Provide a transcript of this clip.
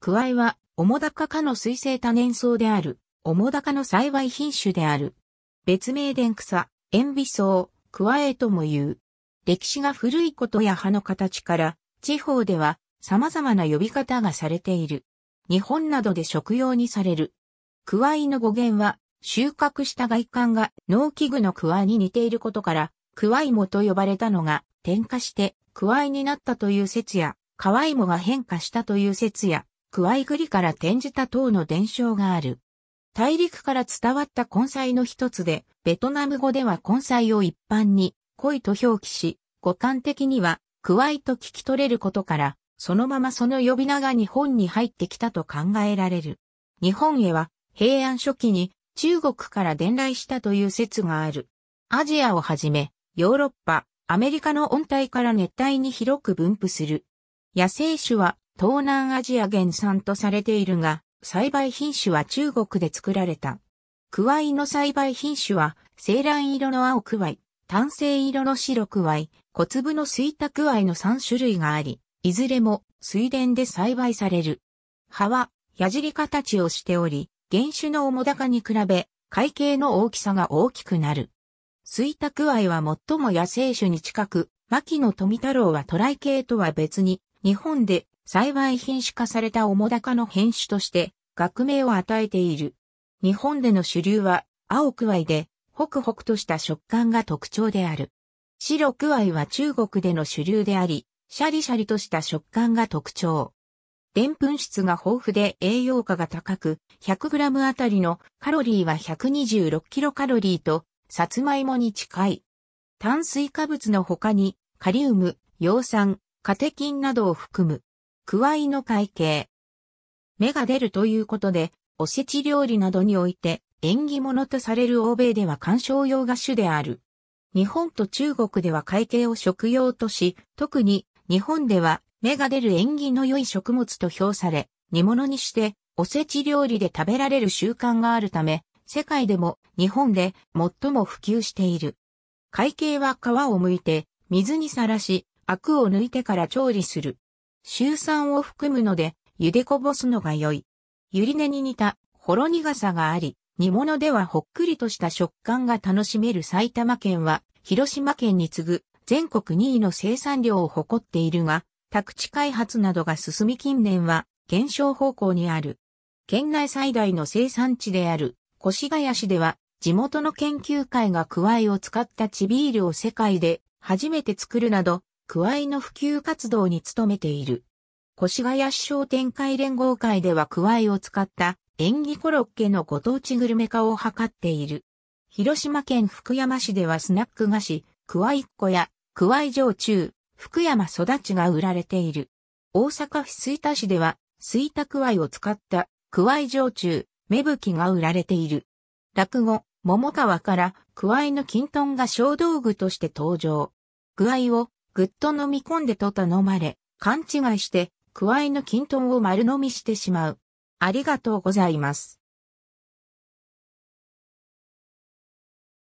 クワイは、オモダカ科の水生多年草である、オモダカの栽培品種である。別名伝草、塩ビ草、クワイとも言う。歴史が古いことや葉の形から、地方では様々な呼び方がされている。日本などで食用にされる。クワイの語源は、収穫した外観が農機具のクワイに似ていることから、クワイモと呼ばれたのが、転化して、クワイになったという説や、カワイモが変化したという説や、クワイグリから転じた塔の伝承がある。大陸から伝わった根菜の一つで、ベトナム語では根菜を一般に、恋と表記し、語感的には、クワイと聞き取れることから、そのままその呼び名が日本に入ってきたと考えられる。日本へは、平安初期に中国から伝来したという説がある。アジアをはじめ、ヨーロッパ、アメリカの温帯から熱帯に広く分布する。野生種は東南アジア原産とされているが、栽培品種は中国で作られた。クワイの栽培品種は、青藍色の青クワイ、炭性色の白クワイ、小粒のスイタクワイの3種類があり、いずれも水田で栽培される。葉は、矢尻形をしており、原種の主高に比べ、海景の大きさが大きくなる。スイタクワイは最も野生種に近く、牧野富太郎はトライ系とは別に、日本で栽培品種化された主高の変種として学名を与えている。日本での主流は青くわいでホクホクとした食感が特徴である。白くわいは中国での主流であり、シャリシャリとした食感が特徴。でんぷん質が豊富で栄養価が高く、100g あたりのカロリーは 126kcal と、さつまいもに近い。炭水化物の他に、カリウム、葉酸、カテキンなどを含む、クワイの会計。芽が出るということで、おせち料理などにおいて、縁起物とされる欧米では観賞用が主である。日本と中国では会計を食用とし、特に日本では芽が出る縁起の良い食物と評され、煮物にしておせち料理で食べられる習慣があるため、世界でも日本で最も普及している。会計は皮を剥いて水にさらし、アクを抜いてから調理する。ウ酸を含むので、茹でこぼすのが良い。ゆり根に似た、ほろ苦さがあり、煮物ではほっくりとした食感が楽しめる埼玉県は、広島県に次ぐ全国2位の生産量を誇っているが、宅地開発などが進み近年は減少方向にある。県内最大の生産地である越谷市では地元の研究会がクワイを使った地ビールを世界で初めて作るなど桑井の普及活動に努めている。越谷市商店会連合会では桑井を使った縁起コロッケのご当地グルメ化を図っている。広島県福山市ではスナック菓子、ワイっ子やワイ上中、福山育ちが売られている。大阪府吹田市では吹田ワイを使ったワイ上中、芽吹きが売られている。落語、桃川から、くわいの均等が小道具として登場。ワイをぐっと飲み込んでと頼まれ、勘違いして、くわいの均等を丸飲みしてしまう。ありがとうございます。